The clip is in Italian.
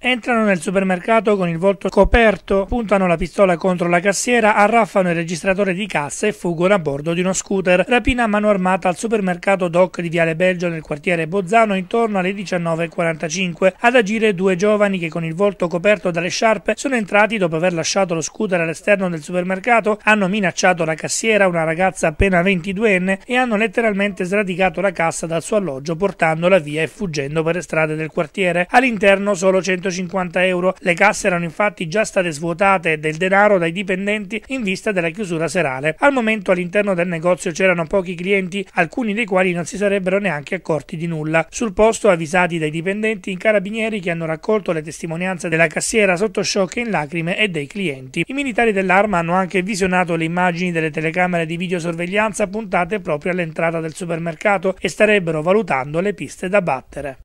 Entrano nel supermercato con il volto coperto, puntano la pistola contro la cassiera, arraffano il registratore di cassa e fuggono a bordo di uno scooter. Rapina a mano armata al supermercato Doc di Viale Belgio nel quartiere Bozzano intorno alle 19.45. Ad agire due giovani che con il volto coperto dalle sciarpe sono entrati dopo aver lasciato lo scooter all'esterno del supermercato, hanno minacciato la cassiera, una ragazza appena 22enne, e hanno letteralmente sradicato la cassa dal suo alloggio portandola via e fuggendo per le strade del quartiere. All'interno solo 100 250 euro. Le casse erano infatti già state svuotate del denaro dai dipendenti in vista della chiusura serale. Al momento all'interno del negozio c'erano pochi clienti, alcuni dei quali non si sarebbero neanche accorti di nulla. Sul posto, avvisati dai dipendenti, i carabinieri che hanno raccolto le testimonianze della cassiera sotto shock e in lacrime e dei clienti. I militari dell'arma hanno anche visionato le immagini delle telecamere di videosorveglianza puntate proprio all'entrata del supermercato e starebbero valutando le piste da battere.